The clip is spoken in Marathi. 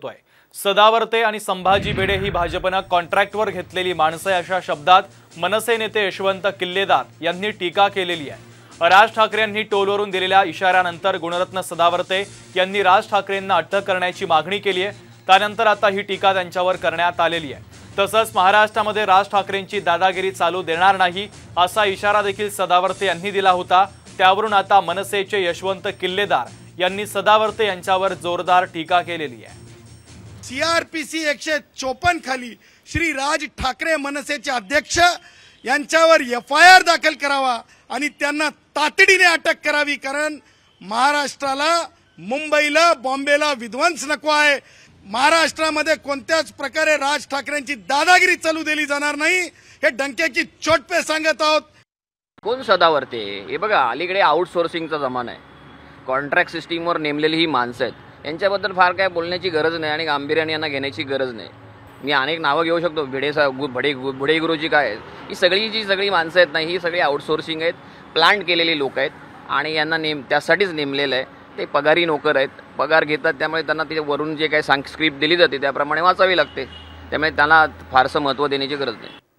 सदावरते सदावर्ते आणि संभाजी भिडे ही भाजपनं कॉन्ट्रॅक्टवर घेतलेली माणसं अशा शब्दात मनसे नेते यशवंत किल्लेदार यांनी टीका केलेली आहे राज ठाकरे यांनी टोलवरून दिलेल्या इशाऱ्यानंतर गुणरत्न सदावर्ते यांनी राज ठाकरेंना अटक करण्याची मागणी केली आहे त्यानंतर आता ही टीका त्यांच्यावर करण्यात आलेली आहे तसंच महाराष्ट्रामध्ये राज ठाकरेंची दादागिरी चालू देणार नाही असा इशारा देखील सदावर्ते यांनी दिला होता त्यावरून आता मनसेचे यशवंत किल्लेदार यांनी सदावर्ते यांच्यावर जोरदार टीका केलेली आहे सीआरपीसी एकशे चोपन्न खाली श्री राज ठाकरे मनसेचे अध्यक्ष यांच्यावर एफ आय आर दाखल करावा आणि त्यांना तातडीने अटक करावी कारण महाराष्ट्राला मुंबईला बॉम्बेला विध्वंस नको आहे महाराष्ट्रामध्ये कोणत्याच प्रकारे राज ठाकरेंची दादागिरी चालू दिली जाणार नाही हे डंक्याची चोटपे सांगत आहोत कोण सदावरते हे बघा अलीकडे आउटसोर्सिंगचा जमाना आहे कॉन्ट्रॅक्ट सिस्टीमवर नेमलेली ही माणसं आहेत यांच्याबद्दल फार काय बोलण्याची गरज नाही आणि गांभीर्याने यांना घेण्याची गरज नाही मी अनेक नावं घेऊ शकतो भिडेसा गु भडे भुडे गुरुजी काय आहेत ही सगळी जी सगळी माणसं आहेत ना ही सगळी आउटसोर्सिंग आहेत प्लांट केलेली लोक आहेत आणि यांना नेम त्यासाठीच नेमलेलं आहे ते पगारी नोकर आहेत पगार घेतात त्यामुळे त्यांना तिथे वरून जे काही सांग स्क्रिप्ट दिली जाते त्याप्रमाणे वाचावी लागते त्यामुळे त्यांना फारसं महत्त्व देण्याची गरज नाही